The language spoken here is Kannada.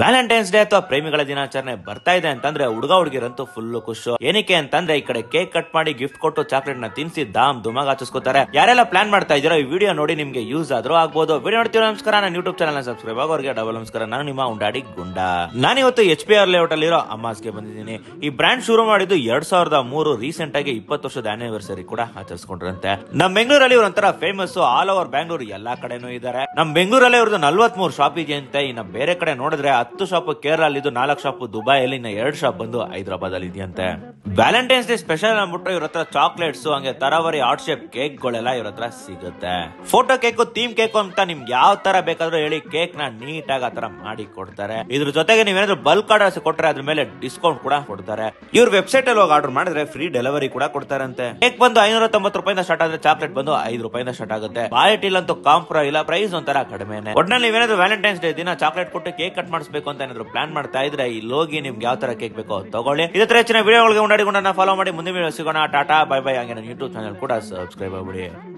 ವ್ಯಾಲೆಂಟೈನ್ಸ್ ಡೇ ಅಥವಾ ಪ್ರೇಮಿಗಳ ದಿನಾಚರಣೆ ಬರ್ತಾ ಇದೆ ಅಂತಂದ್ರೆ ಹುಡುಗ ಹುಡುಗಿರಂತೂ ಫುಲ್ ಖುಷು ಏನಕ್ಕೆ ಅಂತಂದ್ರೆ ಈ ಕಡೆ ಕೇಕ್ ಕಟ್ ಮಾಡಿ ಗಿಫ್ಟ್ ಕೊಟ್ಟು ಚಾಕ್ಲೇಟ್ ನ ತಿನ್ಸಿ ದಾಮ್ ದುಮಾಗ್ ಹಚ್ಚಿಸ್ಕೊತಾರೆ ಯಾರೆಲ್ಲ ಪ್ಲಾನ್ ಮಾಡ್ತಾ ಇದೀರೋ ಈ ವಿಡಿಯೋ ನೋಡಿ ನಿಮಗೆ ಯೂಸ್ ಆದ್ರೂ ಆಗ್ಬೋದು ವಿಡಿಯೋ ನೋಡ್ತೀವಿ ನಮಸ್ಕಾರ ನಾನು ಯೂಟ್ಯೂಬ್ ಚಾನಲ್ ಸಬ್ಸ್ಕ್ರೈಬ್ ಆಗೋರಿಗೆ ಡಬಲ್ ನಮಸ್ಕಾರ ನಾನು ನಿಮ್ಮ ಉಂಡಾಡಿ ಗುಂಡಾ ನಾನಿವತ್ತು ಎಚ್ ಪಿ ಆರ್ ಲೇಔಟ್ ಅಲ್ಲಿರೋ ಅಮ್ಮಾಸ್ಗೆ ಬಂದಿದ್ದೀನಿ ಈ ಬ್ರಾಂಡ್ ಶುರು ಮಾಡಿದ್ದು ಎರಡ್ ಸಾವಿರದ ಮೂರು ರೀಸೆಂಟ್ ಆಗಿ ಇಪ್ಪತ್ತು ವರ್ಷದ ಆನಿವರ್ಸರಿ ಕೂಡ ಆಚರಿಸಿಕೊಂಡ್ರಂತೆ ನಮ್ ಬೆಂಗಳೂರಲ್ಲಿ ಒಂಥರ ಫೇಮಸ್ ಆಲ್ ಓವರ್ ಬ್ಯಾಂಗ್ಳೂರ್ ಎಲ್ಲಾ ಕಡೆನೂ ಇದಾರೆ ನಮ್ ಬೆಂಗಳೂರಲ್ಲಿ ಇವ್ರದ್ದು ನಲ್ವತ್ ಮೂರು ಶಾಪ್ ಇದೆ ಇನ್ನ ಬೇರೆ ಕಡೆ ನೋಡಿದ್ರೆ ಹತ್ತು ಶಾಪ್ ಕೇರಳ ಇದು ನಾಲ್ಕು ಶಾಪ್ ದುಬೈಯಲ್ಲಿ ಇನ್ನ ಎರಡು ಶಾಪ್ ಬಂದು ಹೈದರಾಬಾದಲ್ಲಿ ಇದೆಯಂತೆ ವ್ಯಾಲೆಂಟೈನ್ಸ್ ಡೇ ಸ್ಪೆಷಲ್ ಅನ್ಬಿಟ್ಟು ಇವ್ರ ಹತ್ರ ಚಾಕ್ಲೇಟ್ಸ್ ಹಂಗೆ ತರಾವರಿ ಹಾಟ್ ಶೇಪ್ ಕೇಕ್ ಗಳೆಲ್ಲ ಇವ್ರ ಹತ್ರ ಸಿಗುತ್ತೆ ಫೋಟೋ ಕೇಕ್ ಥೀಮ್ ಕೇಕು ಅಂತ ನಿಮ್ಗೆ ಯಾವ ತರ ಬೇಕಾದ್ರೂ ಹೇಳಿ ಕೇಕ್ ನ ನೀಟ್ ಆಗಿ ಆತರ ಮಾಡಿ ಕೊಡ್ತಾರೆ ಇದ್ರ ಜೊತೆಗೆ ನೀವೇನಾದ್ರೂ ಬಲ್ಕ್ ಆರ್ಡರ್ಸ್ ಕೊಟ್ರೆ ಅದ್ರ ಮೇಲೆ ಡಿಸ್ಕೌಂಟ್ ಕೂಡ ಕೊಡ್ತಾರೆ ಇವ್ರ ವೆಬ್ಸೈಟ್ ಅಲ್ಲಿ ಹೋಗಿ ಆರ್ಡರ್ ಮಾಡಿದ್ರೆ ಫ್ರೀ ಡೆಲಿವರಿ ಕೂಡ ಅಂತ ಕೇಕ್ ಬಂದು ಐನೂರ ತೊಂಬತ್ತು ರೂಪಾಯಿಂದ ಸ್ಟಾರ್ಟ್ ಆದ್ರೆ ಚಾಕ್ಲೇಟ್ ಬಂದು ಐದು ರೂಪಾಯಿಂದ ಸ್ಟಾರ್ಟ್ ಆಗುತ್ತೆ ಕ್ವಾಲಿಟಿ ಅಂತೂ ಕಾಂಪ್ರ ಇಲ್ಲ ಪ್ರೈಸ್ ಒಂಥರ ಕಡಿಮೆನೆ ಒಟ್ನಲ್ಲಿ ನೀವೇನಾದ್ರು ವ್ಯಾಲೆಂಟೈನ್ಸ್ ಡೇ ದಿನ ಚಾಕ್ಲೇಟ್ ಕೊಟ್ಟು ಕೇಕ್ ಕಟ್ ಮಾಡಿಸಬೇಕು ಅಂತ ಏನಾದ್ರು ಪ್ಲಾನ್ ಮಾಡ್ತಾ ಇದ್ರೆ ಇಲ್ಲಿ ಹೋಗಿ ನಿಮ್ಗೆ ಯಾವ ತರ ಕೇಕ್ ಬೇಕೋ ತಗೊಳ್ಳಿ ಇದ್ರ ಹೆಚ್ಚಿನ ವಿಡಿಯೋಗಳಿಗೆ ಮಾಡಿಕೊಂಡನ್ನ ಫಾಲೋ ಮಾಡಿ ಮುಂದಿನ ಸಿಗೋಣ ಟಾಟಾ ಬೈ ಬೈ ಹಾಗೆ ನನ್ನ ಯೂಟ್ಯೂಬ್ ಚಾನಲ್ ಕೂಡ ಸಬ್ಸ್ಕ್ರೈಬ್ ಆಗ್ಬಿಡಿ